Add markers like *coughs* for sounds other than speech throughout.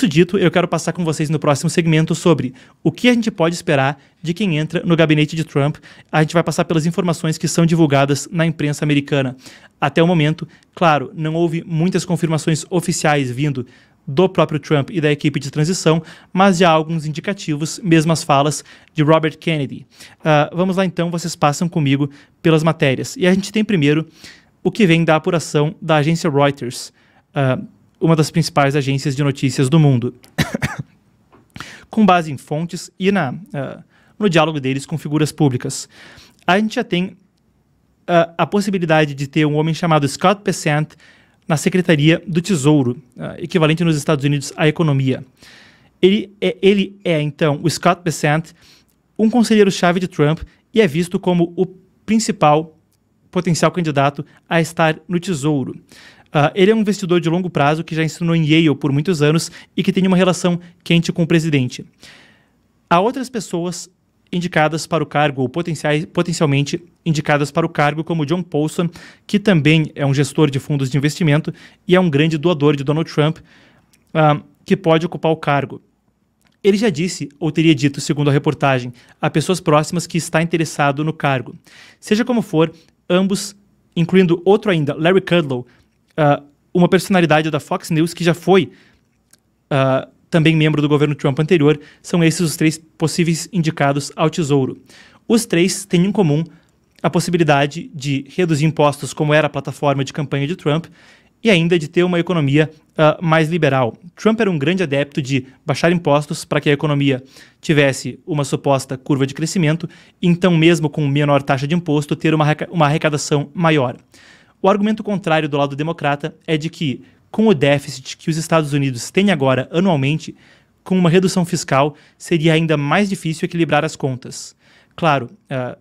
Isso dito, eu quero passar com vocês no próximo segmento sobre o que a gente pode esperar de quem entra no gabinete de Trump. A gente vai passar pelas informações que são divulgadas na imprensa americana. Até o momento, claro, não houve muitas confirmações oficiais vindo do próprio Trump e da equipe de transição, mas já há alguns indicativos, mesmo as falas de Robert Kennedy. Uh, vamos lá então, vocês passam comigo pelas matérias. E a gente tem primeiro o que vem da apuração da agência Reuters. Uh, uma das principais agências de notícias do mundo. *coughs* com base em fontes e na, uh, no diálogo deles com figuras públicas. A gente já tem uh, a possibilidade de ter um homem chamado Scott Pesant na Secretaria do Tesouro, uh, equivalente nos Estados Unidos à economia. Ele é, ele é, então, o Scott Pesant, um conselheiro-chave de Trump e é visto como o principal potencial candidato a estar no Tesouro. Uh, ele é um investidor de longo prazo que já ensinou em Yale por muitos anos e que tem uma relação quente com o presidente. Há outras pessoas indicadas para o cargo ou potenciais, potencialmente indicadas para o cargo, como John Paulson, que também é um gestor de fundos de investimento e é um grande doador de Donald Trump, uh, que pode ocupar o cargo. Ele já disse, ou teria dito, segundo a reportagem, a pessoas próximas que está interessado no cargo. Seja como for, ambos, incluindo outro ainda, Larry Kudlow, uh, uma personalidade da Fox News que já foi uh, também membro do governo Trump anterior, são esses os três possíveis indicados ao Tesouro. Os três têm em comum a possibilidade de reduzir impostos, como era a plataforma de campanha de Trump, e ainda de ter uma economia uh, mais liberal. Trump era um grande adepto de baixar impostos para que a economia tivesse uma suposta curva de crescimento, então, mesmo com menor taxa de imposto, ter uma, uma arrecadação maior. O argumento contrário do lado democrata é de que, com o déficit que os Estados Unidos têm agora anualmente, com uma redução fiscal, seria ainda mais difícil equilibrar as contas. Claro, uh,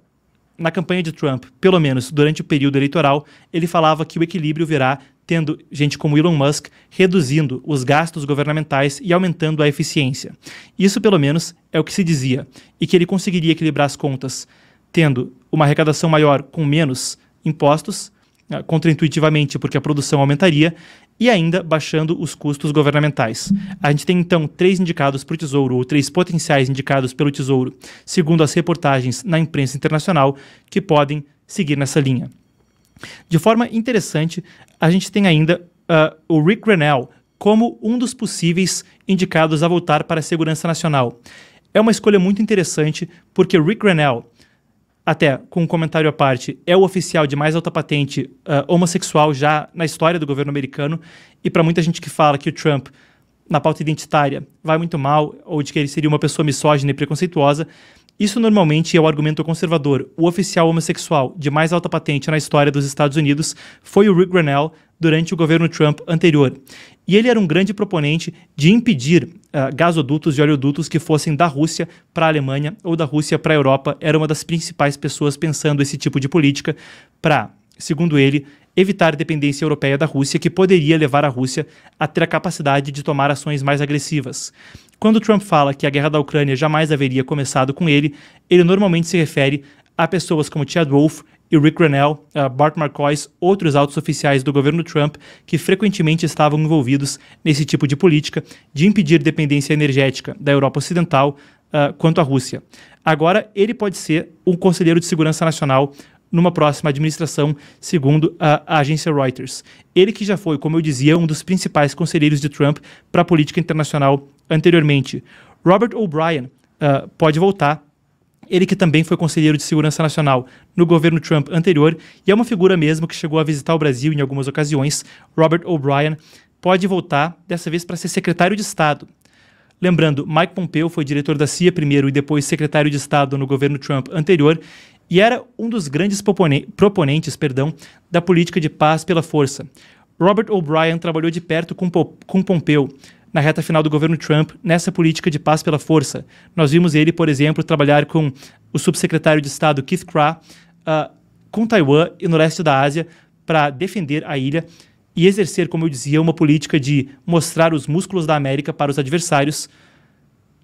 na campanha de Trump, pelo menos durante o período eleitoral, ele falava que o equilíbrio virá tendo gente como Elon Musk reduzindo os gastos governamentais e aumentando a eficiência. Isso, pelo menos, é o que se dizia, e que ele conseguiria equilibrar as contas tendo uma arrecadação maior com menos impostos ah, contraintuitivamente, porque a produção aumentaria, e ainda baixando os custos governamentais. A gente tem então três indicados para o Tesouro, ou três potenciais indicados pelo Tesouro, segundo as reportagens na imprensa internacional, que podem seguir nessa linha. De forma interessante, a gente tem ainda uh, o Rick Grenell como um dos possíveis indicados a voltar para a segurança nacional. É uma escolha muito interessante porque Rick Grenell até com um comentário à parte, é o oficial de mais alta patente uh, homossexual já na história do governo americano. E para muita gente que fala que o Trump, na pauta identitária, vai muito mal, ou de que ele seria uma pessoa misógina e preconceituosa, isso normalmente é o argumento conservador. O oficial homossexual de mais alta patente na história dos Estados Unidos foi o Rick Grenell durante o governo Trump anterior. E ele era um grande proponente de impedir uh, gasodutos e oleodutos que fossem da Rússia para a Alemanha ou da Rússia para a Europa. Era uma das principais pessoas pensando esse tipo de política para, segundo ele, evitar dependência europeia da Rússia, que poderia levar a Rússia a ter a capacidade de tomar ações mais agressivas. Quando Trump fala que a guerra da Ucrânia jamais haveria começado com ele, ele normalmente se refere a pessoas como Chad Wolf e Rick Grenell, uh, eh, Bart Marcois, outros altos oficiais do governo Trump, que frequentemente estavam envolvidos nesse tipo de política de impedir dependência energética da Europa Ocidental uh, quanto à Rússia. Agora, ele pode ser um conselheiro de segurança nacional numa próxima administração, segundo a, a, agência Reuters. Ele que já foi, como eu dizia, um dos principais conselheiros de Trump para a política internacional anteriormente, Robert O'Brien uh, pode voltar. Ele que também foi conselheiro de segurança nacional no governo Trump anterior e é uma figura mesmo que chegou a visitar o Brasil em algumas ocasiões. Robert O'Brien pode voltar, dessa vez para ser secretário de Estado. Lembrando, Mike Pompeo foi diretor da CIA primeiro e depois secretário de Estado no governo Trump anterior e era um dos grandes proponentes perdão, da política de paz pela força. Robert O'Brien trabalhou de perto com, po com Pompeo na reta final do governo Trump nessa política de paz pela força. Nós vimos ele, por exemplo, trabalhar com o subsecretário de Estado Keith Krah uh, ah, com Taiwan e no leste da Ásia para defender a ilha e exercer, como eu dizia, uma política de mostrar os músculos da América para os adversários.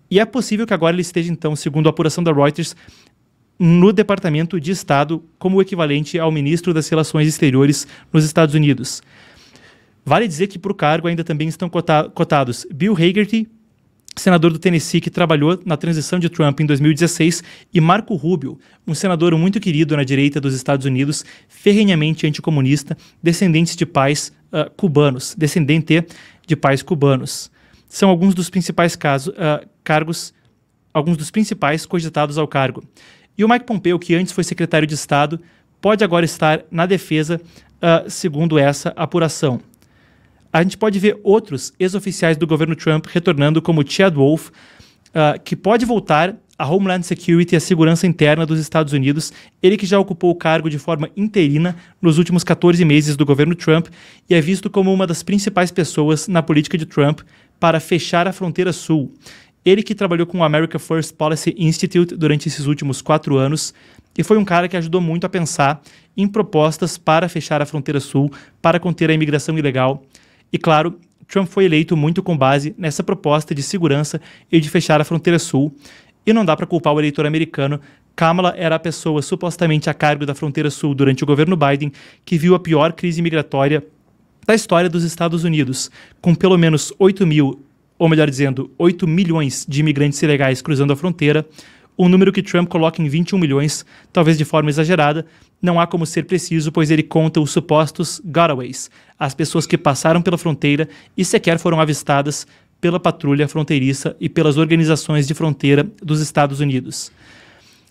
E é possível que agora ele esteja, então, segundo a apuração da Reuters, no Departamento de Estado como o equivalente ao ministro das Relações Exteriores nos Estados Unidos. Vale dizer que para o cargo ainda também estão cotados Bill Hagerty, senador do Tennessee que trabalhou na transição de Trump em 2016, e Marco Rubio, um senador muito querido na direita dos Estados Unidos, ferrenhamente anticomunista, descendente de pais uh, cubanos, descendente de pais cubanos. São alguns dos principais caso, uh, cargos, alguns dos principais cogitados ao cargo. E o Mike Pompeo, que antes foi secretário de Estado, pode agora estar na defesa, uh, segundo essa apuração a gente pode ver outros ex-oficiais do governo Trump retornando, como Chad Wolf, uh, que pode voltar à Homeland Security e à segurança interna dos Estados Unidos, ele que já ocupou o cargo de forma interina nos últimos 14 meses do governo Trump e é visto como uma das principais pessoas na política de Trump para fechar a fronteira sul. Ele que trabalhou com o America First Policy Institute durante esses últimos quatro anos e foi um cara que ajudou muito a pensar em propostas para fechar a fronteira sul, para conter a imigração ilegal e claro, Trump foi eleito muito com base nessa proposta de segurança e de fechar a fronteira sul. E não dá para culpar o eleitor americano. Kamala era a pessoa supostamente a cargo da fronteira sul durante o governo Biden que viu a pior crise migratória da história dos Estados Unidos, com pelo menos 8 mil, ou melhor dizendo, 8 milhões de imigrantes ilegais cruzando a fronteira um número que Trump coloca em 21 milhões, talvez de forma exagerada, não há como ser preciso, pois ele conta os supostos gotaways, as pessoas que passaram pela fronteira e sequer foram avistadas pela patrulha fronteiriça e pelas organizações de fronteira dos Estados Unidos.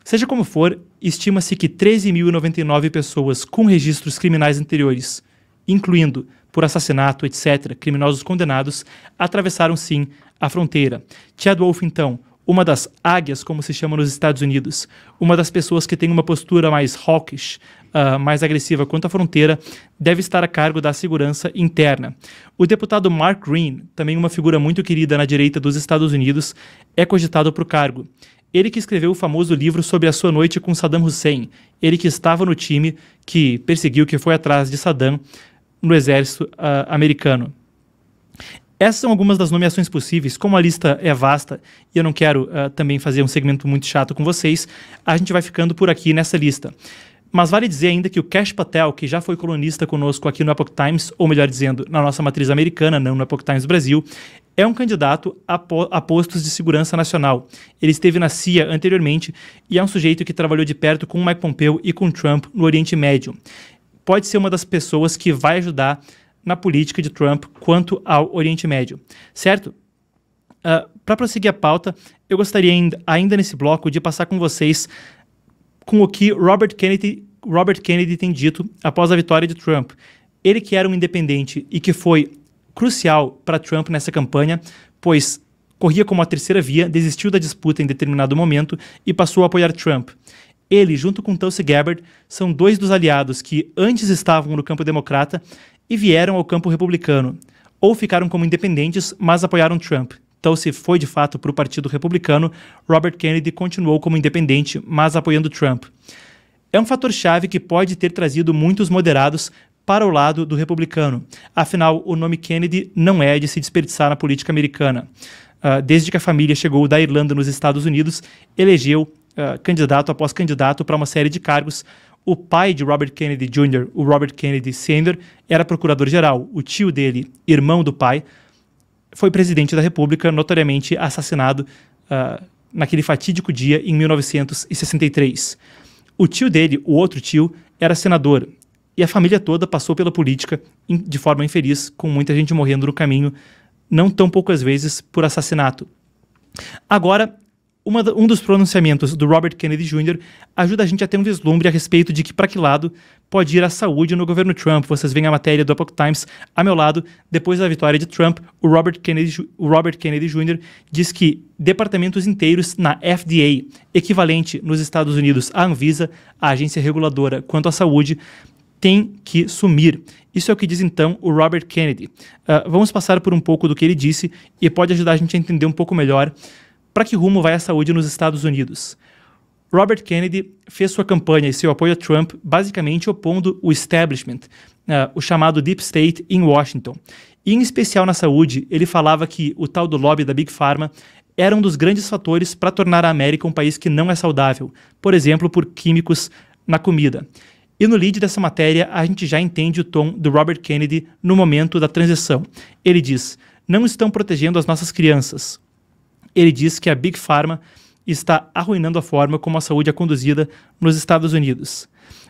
Seja como for, estima-se que 13.099 pessoas com registros criminais anteriores, incluindo por assassinato, etc., criminosos condenados, atravessaram sim a fronteira. Chad Wolf, então, uma das águias, como se chama nos Estados Unidos, uma das pessoas que tem uma postura mais hawkish, uh, mais agressiva quanto à fronteira, deve estar a cargo da segurança interna. O deputado Mark Green, também uma figura muito querida na direita dos Estados Unidos, é cogitado para o cargo. Ele que escreveu o famoso livro sobre a sua noite com Saddam Hussein, ele que estava no time que perseguiu, que foi atrás de Saddam no exército uh, americano. Essas são algumas das nomeações possíveis. Como a lista é vasta e eu não quero uh, também fazer um segmento muito chato com vocês, a gente vai ficando por aqui nessa lista. Mas vale dizer ainda que o Cash Patel, que já foi colunista conosco aqui no Epoch Times, ou melhor dizendo, na nossa matriz americana, não no Epoch Times Brasil, é um candidato a, po a, postos de segurança nacional. Ele esteve na CIA anteriormente e é um sujeito que trabalhou de perto com Mike Pompeo e com Trump no Oriente Médio. Pode ser uma das pessoas que vai ajudar na política de Trump quanto ao Oriente Médio, certo? Uh, ah, Para prosseguir a pauta, eu gostaria ainda nesse bloco de passar com vocês com o que Robert Kennedy, Robert Kennedy tem dito após a vitória de Trump. Ele que era um independente e que foi crucial para Trump nessa campanha, pois corria como a terceira via, desistiu da disputa em determinado momento e passou a apoiar Trump. Ele, junto com Tulsi Gabbard, são dois dos aliados que antes estavam no campo democrata e vieram ao campo republicano, ou ficaram como independentes, mas apoiaram Trump. Então, se foi de fato para o Partido Republicano, Robert Kennedy continuou como independente, mas apoiando Trump. É um fator chave que pode ter trazido muitos moderados para o lado do republicano. Afinal, o nome Kennedy não é de se desperdiçar na política americana. Uh, desde que a família chegou da Irlanda nos Estados Unidos, elegeu uh, candidato após candidato para uma série de cargos, o pai de Robert Kennedy Jr., o Robert Kennedy Sr., era procurador-geral. O tio dele, irmão do pai, foi presidente da República, notoriamente assassinado uh, naquele fatídico dia em 1963. O tio dele, o outro tio, era senador. E a família toda passou pela política de forma infeliz, com muita gente morrendo no caminho, não tão poucas vezes por assassinato. Agora, uma, um dos pronunciamentos do Robert Kennedy Jr. ajuda a gente a ter um vislumbre a respeito de que para que lado pode ir a saúde no governo Trump. Vocês veem a matéria do Epoch Times a meu lado. Depois da vitória de Trump, o Robert Kennedy, o Robert Kennedy Jr. diz que departamentos inteiros na FDA, equivalente nos Estados Unidos à Anvisa, a agência reguladora quanto à saúde, tem que sumir. Isso é o que diz então o Robert Kennedy. Uh, vamos passar por um pouco do que ele disse e pode ajudar a gente a entender um pouco melhor para que rumo vai a saúde nos Estados Unidos? Robert Kennedy fez sua campanha e seu apoio a Trump basicamente opondo o establishment, uh, o chamado Deep State em Washington. E, em especial na saúde, ele falava que o tal do lobby da Big Pharma era um dos grandes fatores para tornar a América um país que não é saudável, por exemplo, por químicos na comida. E no lead dessa matéria, a gente já entende o tom do Robert Kennedy no momento da transição. Ele diz: não estão protegendo as nossas crianças. Ele diz que a Big Pharma está arruinando a forma como a saúde é conduzida nos Estados Unidos.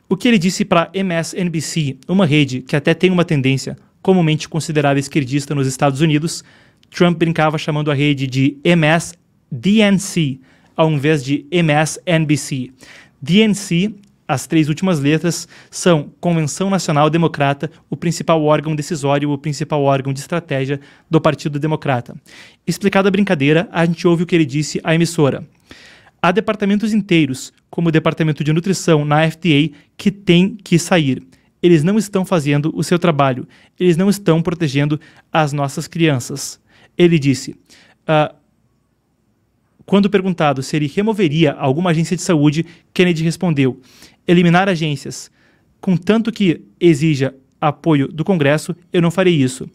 O que ele disse para MSNBC, uma rede que até tem uma tendência comumente considerada esquerdista nos Estados Unidos, Trump brincava chamando a rede de MSDNC, ao invés de MSNBC. DNC as três últimas letras são Convenção Nacional Democrata, o principal órgão decisório, o principal órgão de estratégia do Partido Democrata. Explicada a brincadeira, a gente ouve o que ele disse à emissora. Há departamentos inteiros, como o Departamento de Nutrição na FDA, que tem que sair. Eles não estão fazendo o seu trabalho. Eles não estão protegendo as nossas crianças. Ele disse. Uh, quando perguntado se ele removeria alguma agência de saúde, Kennedy respondeu: eliminar agências, contanto que exija apoio do Congresso, eu não farei isso.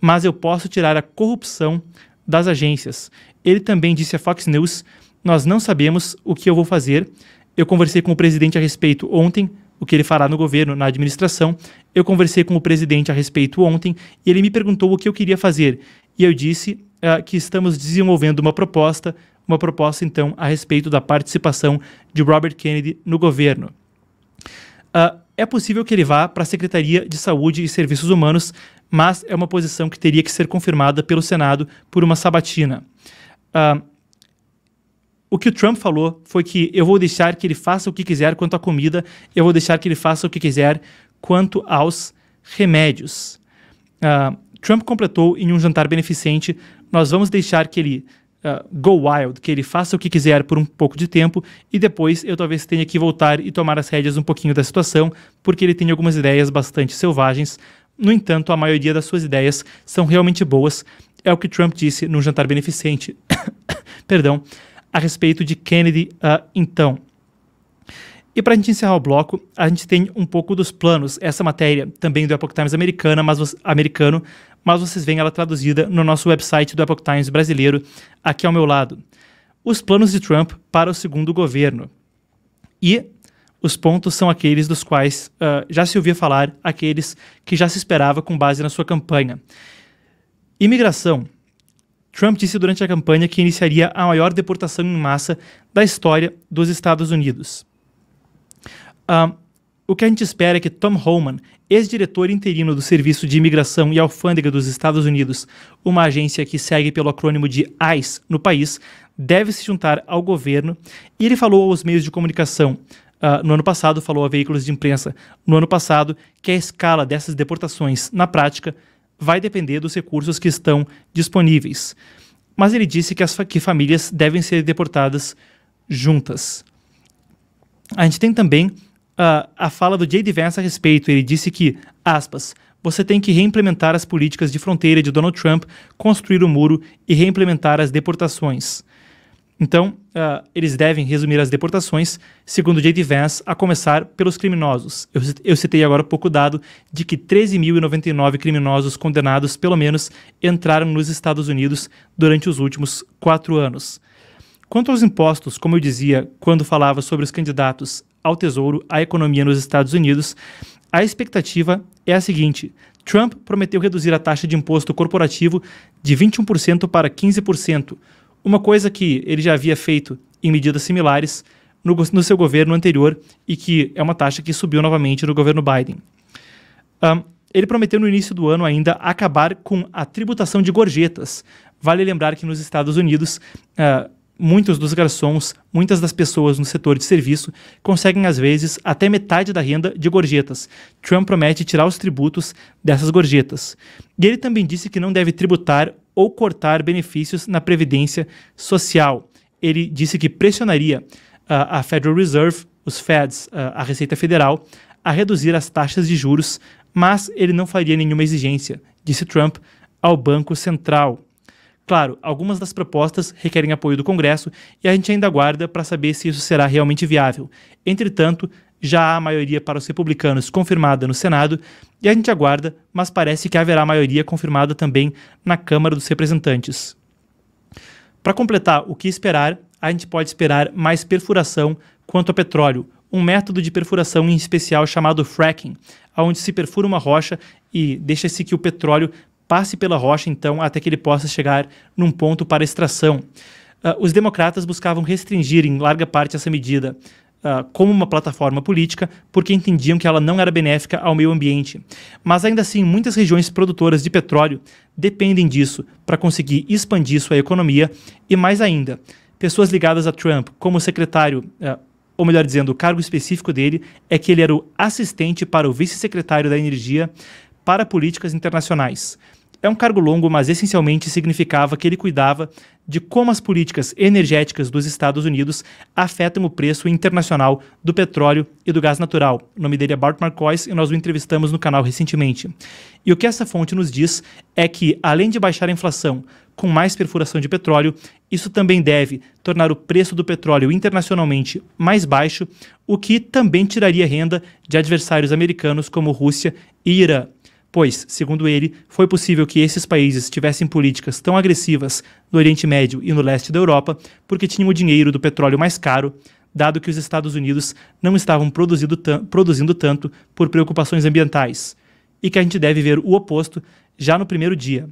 Mas eu posso tirar a corrupção das agências. Ele também disse à Fox News: Nós não sabemos o que eu vou fazer. Eu conversei com o presidente a respeito ontem, o que ele fará no governo, na administração. Eu conversei com o presidente a respeito ontem e ele me perguntou o que eu queria fazer. E eu disse uh, que estamos desenvolvendo uma proposta, uma proposta então a respeito da participação de Robert Kennedy no governo. Uh, é possível que ele vá para a Secretaria de Saúde e Serviços Humanos, mas é uma posição que teria que ser confirmada pelo Senado por uma sabatina. Uh, o que o Trump falou foi que eu vou deixar que ele faça o que quiser quanto à comida, eu vou deixar que ele faça o que quiser quanto aos remédios. Uh, Trump completou em um jantar beneficente: nós vamos deixar que ele uh, go wild, que ele faça o que quiser por um pouco de tempo e depois eu talvez tenha que voltar e tomar as rédeas um pouquinho da situação, porque ele tem algumas ideias bastante selvagens. No entanto, a maioria das suas ideias são realmente boas. É o que Trump disse no jantar beneficente, *coughs* perdão, a respeito de Kennedy uh, então. E para a gente encerrar o bloco, a gente tem um pouco dos planos. Essa matéria também do Epoch Times americana, mas, americano, mas vocês veem ela traduzida no nosso website do Epoch Times brasileiro, aqui ao meu lado. Os planos de Trump para o segundo governo. E os pontos são aqueles dos quais uh, já se ouvia falar, aqueles que já se esperava com base na sua campanha. Imigração. Trump disse durante a campanha que iniciaria a maior deportação em massa da história dos Estados Unidos. Um, o que a gente espera é que Tom Holman, ex-diretor interino do Serviço de Imigração e Alfândega dos Estados Unidos, uma agência que segue pelo acrônimo de ICE no país, deve se juntar ao governo. E ele falou aos meios de comunicação Uh, no ano passado, falou a veículos de imprensa no ano passado que a escala dessas deportações, na prática, vai depender dos recursos que estão disponíveis. Mas ele disse que as fa que famílias devem ser deportadas juntas. A gente tem também uh, a fala do J.D. Vance a respeito. Ele disse que, aspas, você tem que reimplementar as políticas de fronteira de Donald Trump, construir o um muro e reimplementar as deportações. Então, uh, eles devem resumir as deportações, segundo J.D. Vance, a começar pelos criminosos. Eu, eu citei agora há pouco o dado de que 13.099 criminosos condenados, pelo menos, entraram nos Estados Unidos durante os últimos quatro anos. Quanto aos impostos, como eu dizia quando falava sobre os candidatos ao Tesouro à economia nos Estados Unidos, a expectativa é a seguinte: Trump prometeu reduzir a taxa de imposto corporativo de 21% para 15%, uma coisa que ele já havia feito em medidas similares no, no, seu governo anterior e que é uma taxa que subiu novamente no governo Biden. Um, ele prometeu no início do ano ainda acabar com a tributação de gorjetas. Vale lembrar que nos Estados Unidos, uh, muitos dos garçons, muitas das pessoas no setor de serviço conseguem às vezes até metade da renda de gorjetas. Trump promete tirar os tributos dessas gorjetas. E ele também disse que não deve tributar ou cortar benefícios na previdência social. Ele disse que pressionaria uh, a Federal Reserve, os Feds, uh, a Receita Federal, a reduzir as taxas de juros, mas ele não faria nenhuma exigência, disse Trump ao Banco Central. Claro, algumas das propostas requerem apoio do Congresso e a gente ainda aguarda para saber se isso será realmente viável. Entretanto, já há maioria para os republicanos confirmada no Senado e a gente aguarda, mas parece que haverá maioria confirmada também na Câmara dos Representantes. Para completar o que esperar, a gente pode esperar mais perfuração quanto a petróleo, um método de perfuração em especial chamado fracking, onde se perfura uma rocha e deixa-se que o petróleo passe pela rocha, então, até que ele possa chegar num ponto para extração. Uh, os democratas buscavam restringir em larga parte essa medida uh, como uma plataforma política, porque entendiam que ela não era benéfica ao meio ambiente. Mas ainda assim, muitas regiões produtoras de petróleo dependem disso para conseguir expandir sua economia e, mais ainda, pessoas ligadas a Trump, como o secretário. Uh, ou melhor dizendo, o cargo específico dele é que ele era o assistente para o vice-secretário da Energia para políticas internacionais. É um cargo longo, mas essencialmente significava que ele cuidava de como as políticas energéticas dos Estados Unidos afetam o preço internacional do petróleo e do gás natural. O nome dele é Bart Marcois e nós o entrevistamos no canal recentemente. E o que essa fonte nos diz é que, além de baixar a inflação com mais perfuração de petróleo, isso também deve tornar o preço do petróleo internacionalmente mais baixo, o que também tiraria renda de adversários americanos como Rússia e Irã pois, segundo ele, foi possível que esses países tivessem políticas tão agressivas no Oriente Médio e no leste da Europa porque tinham o dinheiro do petróleo mais caro, dado que os Estados Unidos não estavam produzindo tanto por preocupações ambientais, e que a gente deve ver o oposto já no primeiro dia,